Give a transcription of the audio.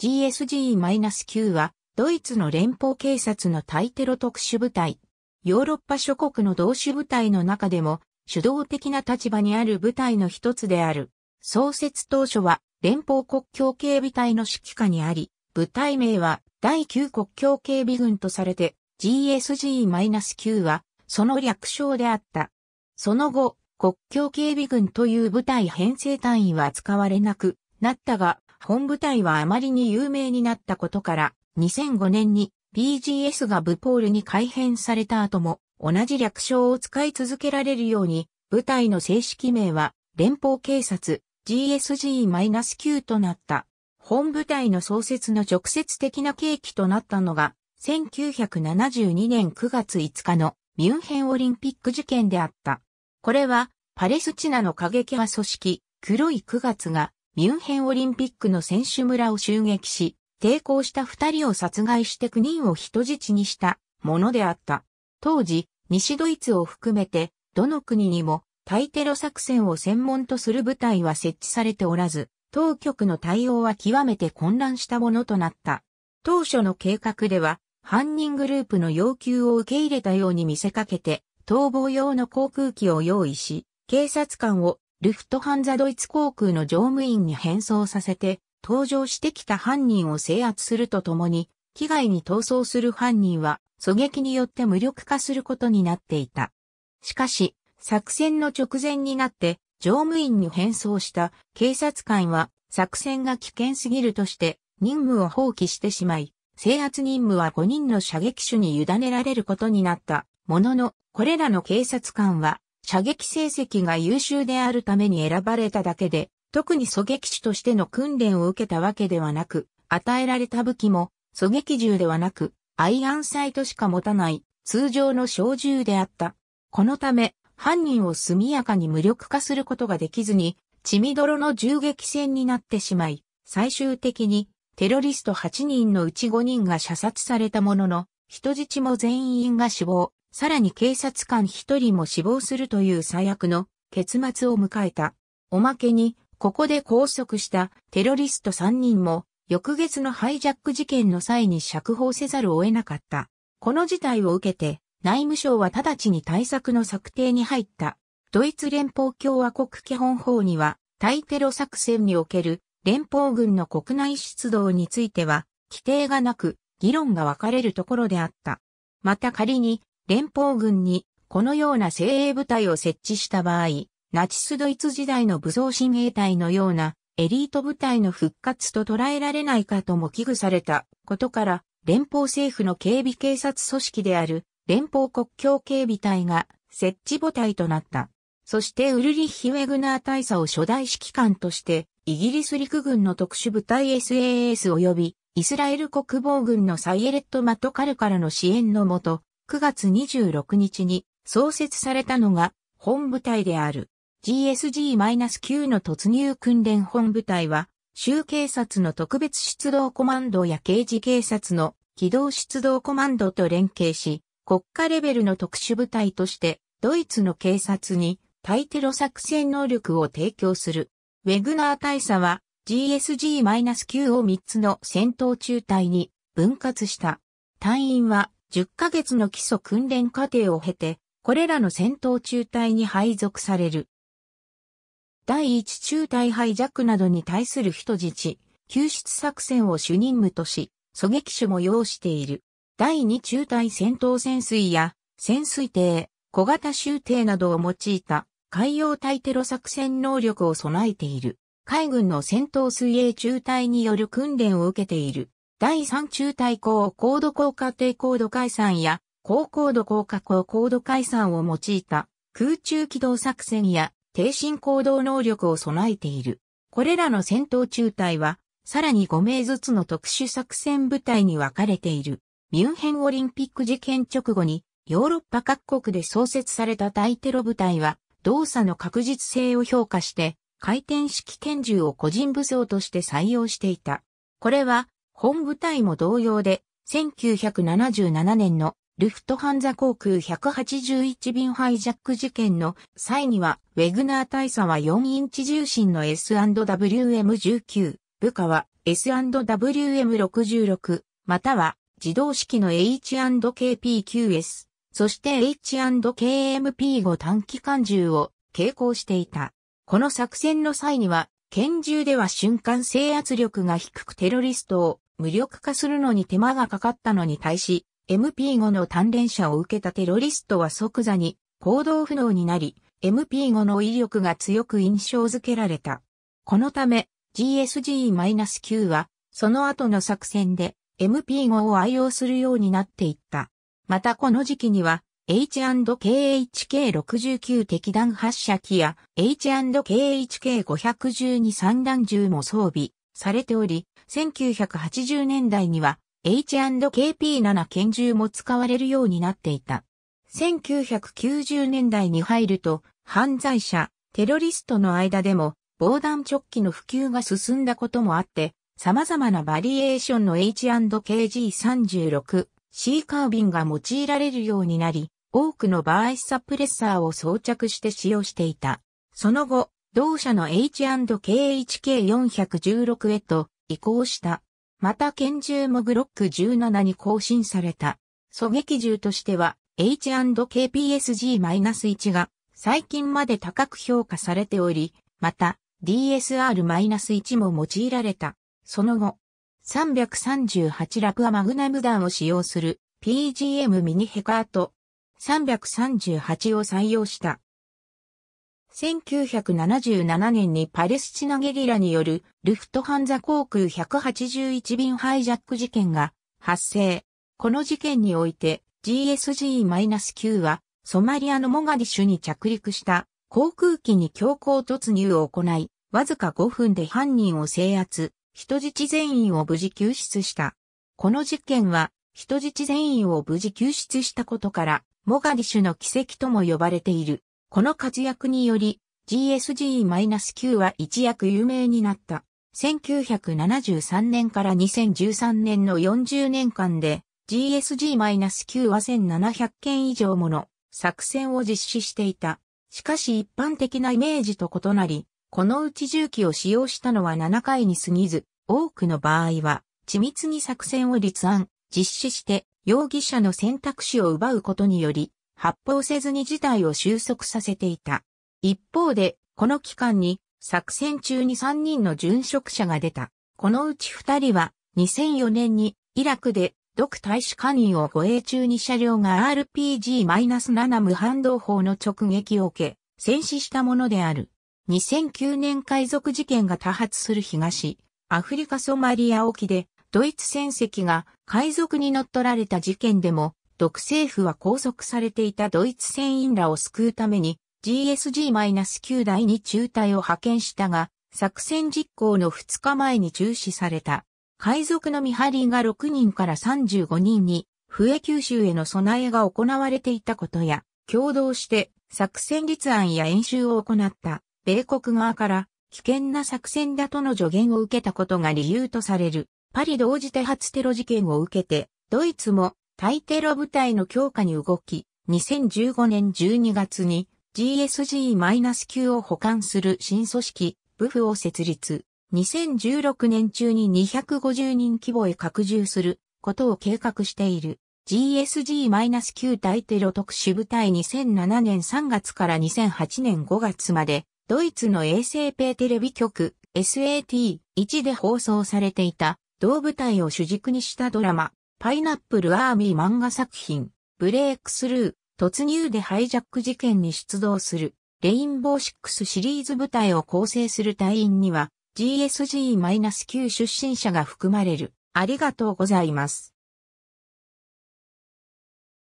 GSG-9 は、ドイツの連邦警察の対テロ特殊部隊。ヨーロッパ諸国の同種部隊の中でも、主導的な立場にある部隊の一つである。創設当初は、連邦国境警備隊の指揮下にあり、部隊名は第9国境警備軍とされて、GSG-9 は、その略称であった。その後、国境警備軍という部隊編成単位は使われなくなったが、本部隊はあまりに有名になったことから、2005年に BGS がブポールに改編された後も、同じ略称を使い続けられるように、部隊の正式名は、連邦警察 GSG-9 となった。本部隊の創設の直接的な契機となったのが、1972年9月5日のミュンヘンオリンピック事件であった。これは、パレスチナの過激派組織、黒い9月が、ミュンヘンオリンピックの選手村を襲撃し、抵抗した二人を殺害して9人を人質にしたものであった。当時、西ドイツを含めて、どの国にも対テロ作戦を専門とする部隊は設置されておらず、当局の対応は極めて混乱したものとなった。当初の計画では、犯人グループの要求を受け入れたように見せかけて、逃亡用の航空機を用意し、警察官をルフトハンザドイツ航空の乗務員に変装させて、登場してきた犯人を制圧するとともに、機外に逃走する犯人は、狙撃によって無力化することになっていた。しかし、作戦の直前になって、乗務員に変装した警察官は、作戦が危険すぎるとして、任務を放棄してしまい、制圧任務は5人の射撃手に委ねられることになった。ものの、これらの警察官は、射撃成績が優秀であるために選ばれただけで、特に狙撃手としての訓練を受けたわけではなく、与えられた武器も狙撃銃ではなく、アイアンサイトしか持たない通常の小銃であった。このため、犯人を速やかに無力化することができずに、血みどろの銃撃戦になってしまい、最終的にテロリスト8人のうち5人が射殺されたものの、人質も全員が死亡、さらに警察官一人も死亡するという最悪の結末を迎えた。おまけに、ここで拘束したテロリスト3人も、翌月のハイジャック事件の際に釈放せざるを得なかった。この事態を受けて、内務省は直ちに対策の策定に入った。ドイツ連邦共和国基本法には、対テロ作戦における連邦軍の国内出動については、規定がなく、議論が分かれるところであった。また仮に連邦軍にこのような精鋭部隊を設置した場合、ナチスドイツ時代の武装親衛隊のようなエリート部隊の復活と捉えられないかとも危惧されたことから、連邦政府の警備警察組織である連邦国境警備隊が設置部隊となった。そしてウルリッヒ・ウェグナー大佐を初代指揮官として、イギリス陸軍の特殊部隊 SAS 及びイスラエル国防軍のサイエレット・マトカルからの支援のもと、9月26日に創設されたのが本部隊である GSG-9 の突入訓練本部隊は州警察の特別出動コマンドや刑事警察の機動出動コマンドと連携し国家レベルの特殊部隊としてドイツの警察に対テロ作戦能力を提供する。ウェグナー大佐は GSG-9 を3つの戦闘中隊に分割した。隊員は10ヶ月の基礎訓練過程を経て、これらの戦闘中隊に配属される。第一中隊ッ弱などに対する人質、救出作戦を主任務とし、狙撃手も要している。第二中隊戦闘潜水や潜水艇、小型舟艇などを用いた海洋対テロ作戦能力を備えている。海軍の戦闘水泳中隊による訓練を受けている。第三中対抗高度効果低高度解散や高高度効果高高度解散を用いた空中機動作戦や低進行動能力を備えている。これらの戦闘中隊は、さらに5名ずつの特殊作戦部隊に分かれている。ミュンヘンオリンピック事件直後に、ヨーロッパ各国で創設された大テロ部隊は、動作の確実性を評価して、回転式拳銃を個人武装として採用していた。これは、本部隊も同様で、1977年のルフトハンザ航空181便ハイジャック事件の際には、ウェグナー大佐は4インチ重心の S&WM19、部下は S&WM66、または自動式の H&KPQS、そして H&KMP5 短期間銃を携行していた。この作戦の際には、拳銃では瞬間制圧力が低くテロリストを無力化するのに手間がかかったのに対し、MP5 の鍛錬者を受けたテロリストは即座に行動不能になり、MP5 の威力が強く印象づけられた。このため GSG-9 はその後の作戦で MP5 を愛用するようになっていった。またこの時期には H&KHK69 敵弾発射機や H&KHK512 散弾銃も装備されており、1980年代には H&KP7 拳銃も使われるようになっていた。1990年代に入ると、犯罪者、テロリストの間でも、防弾直ョの普及が進んだこともあって、様々なバリエーションの H&KG36、C カービンが用いられるようになり、多くのバーイサプレッサーを装着して使用していた。その後、同社の H&KHK416 へと移行した。また拳銃もグロック17に更新された。狙撃銃としては H&KPSG-1 が最近まで高く評価されており、また DSR-1 も用いられた。その後、338ラプアマグナム弾を使用する PGM ミニヘカート338を採用した。1977年にパレスチナゲリラによるルフトハンザ航空181便ハイジャック事件が発生。この事件において GSG-9 はソマリアのモガディシュに着陸した航空機に強行突入を行い、わずか5分で犯人を制圧、人質全員を無事救出した。この事件は人質全員を無事救出したことから、モガディシュの奇跡とも呼ばれている。この活躍により GSG-9 は一躍有名になった。1973年から2013年の40年間で GSG-9 は1700件以上もの作戦を実施していた。しかし一般的なイメージと異なり、このうち重機を使用したのは7回に過ぎず、多くの場合は、緻密に作戦を立案、実施して、容疑者の選択肢を奪うことにより、発砲せずに事態を収束させていた。一方で、この期間に作戦中に3人の殉職者が出た。このうち2人は2004年にイラクで独大使官員を護衛中に車両が RPG-7 無反動砲の直撃を受け、戦死したものである。2009年海賊事件が多発する東、アフリカソマリア沖で、ドイツ戦績が海賊に乗っ取られた事件でも、独政府は拘束されていたドイツ船員らを救うために GSG-9 台に中隊を派遣したが、作戦実行の2日前に中止された。海賊の見張りが6人から35人に、笛九州への備えが行われていたことや、共同して作戦立案や演習を行った米国側から危険な作戦だとの助言を受けたことが理由とされる。パリ同時多発テロ事件を受けて、ドイツも対テロ部隊の強化に動き、2015年12月に GSG-9 を保管する新組織、部府を設立。2016年中に250人規模へ拡充することを計画している。GSG-9 対テロ特殊部隊2007年3月から2008年5月まで、ドイツの衛星ペテレビ局 SAT1 で放送されていた同部隊を主軸にしたドラマ、パイナップルアーミー漫画作品、ブレイクスルー、突入でハイジャック事件に出動する、レインボーシックスシリーズ部隊を構成する隊員には、GSG-9 出身者が含まれる。ありがとうございます。